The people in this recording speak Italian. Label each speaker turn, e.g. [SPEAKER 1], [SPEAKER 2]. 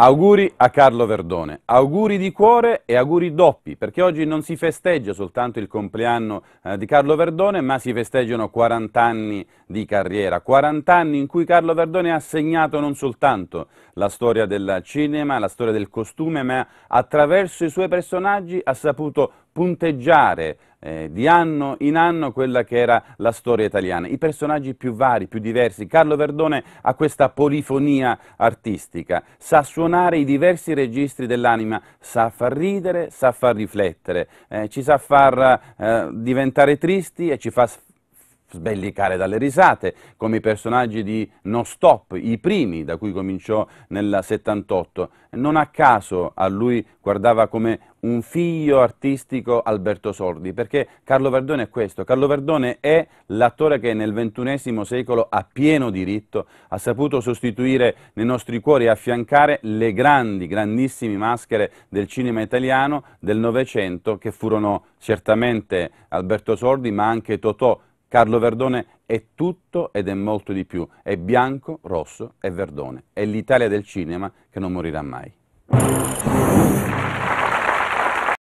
[SPEAKER 1] Auguri a Carlo Verdone, auguri di cuore e auguri doppi, perché oggi non si festeggia soltanto il compleanno eh, di Carlo Verdone, ma si festeggiano 40 anni di carriera, 40 anni in cui Carlo Verdone ha segnato non soltanto la storia del cinema, la storia del costume, ma attraverso i suoi personaggi ha saputo punteggiare eh, di anno in anno quella che era la storia italiana. I personaggi più vari, più diversi. Carlo Verdone ha questa polifonia artistica, sa suonare i diversi registri dell'anima, sa far ridere, sa far riflettere, eh, ci sa far eh, diventare tristi e ci fa sbellicare dalle risate, come i personaggi di No Stop, i primi da cui cominciò nel 78. Non a caso a lui guardava come un figlio artistico Alberto Sordi, perché Carlo Verdone è questo, Carlo Verdone è l'attore che nel XXI secolo a pieno diritto ha saputo sostituire nei nostri cuori e affiancare le grandi, grandissime maschere del cinema italiano del Novecento che furono certamente Alberto Sordi ma anche Totò, Carlo Verdone è tutto ed è molto di più, è bianco, rosso e verdone, è l'Italia del cinema che non morirà mai.